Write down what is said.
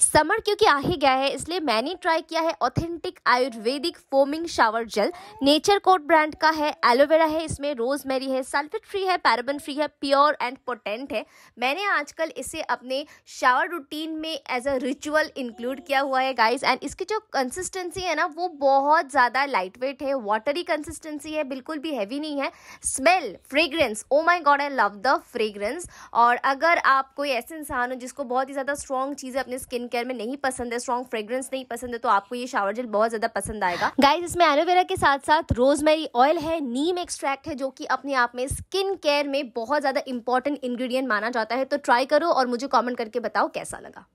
summer क्योंकि आ ही गया है इसलिए मैंने ट्राई किया है authentic ayurvedic foaming shower gel nature coat brand का है एलोवेरा है इसमें रोजमेरी है सल्फेट फ्री है पैराबन फ्री है प्योर एंड पोटेंट है मैंने आजकल इसे अपने शावर रूटीन में एज अ रिचुअल इंक्लूड किया हुआ है गाइस एंड इसकी जो कंसिस्टेंसी है ना वो बहुत ज़्यादा लाइट वेट है वाटरी कंसिस्टेंसी है बिल्कुल भी हैवी नहीं है smell fragrance oh my god I love the fragrance और अगर आप कोई ऐसे इंसान हो जिसको बहुत ही ज़्यादा स्ट्रॉन्ग चीज़ें अपने स्किन स्किन केयर में नहीं पसंद है स्ट्रॉन्ग फ्रेग्रेंस नहीं पसंद है तो आपको ये शावर जेल बहुत ज्यादा पसंद आएगा गाइज इसमें एलोवेरा के साथ साथ रोजमेरी ऑयल है नीम एक्सट्रैक्ट है जो कि अपने आप में स्किन केयर में बहुत ज्यादा इंपॉर्टेंट इंग्रेडिएंट माना जाता है तो ट्राई करो और मुझे कॉमेंट करके बताओ कैसा लगा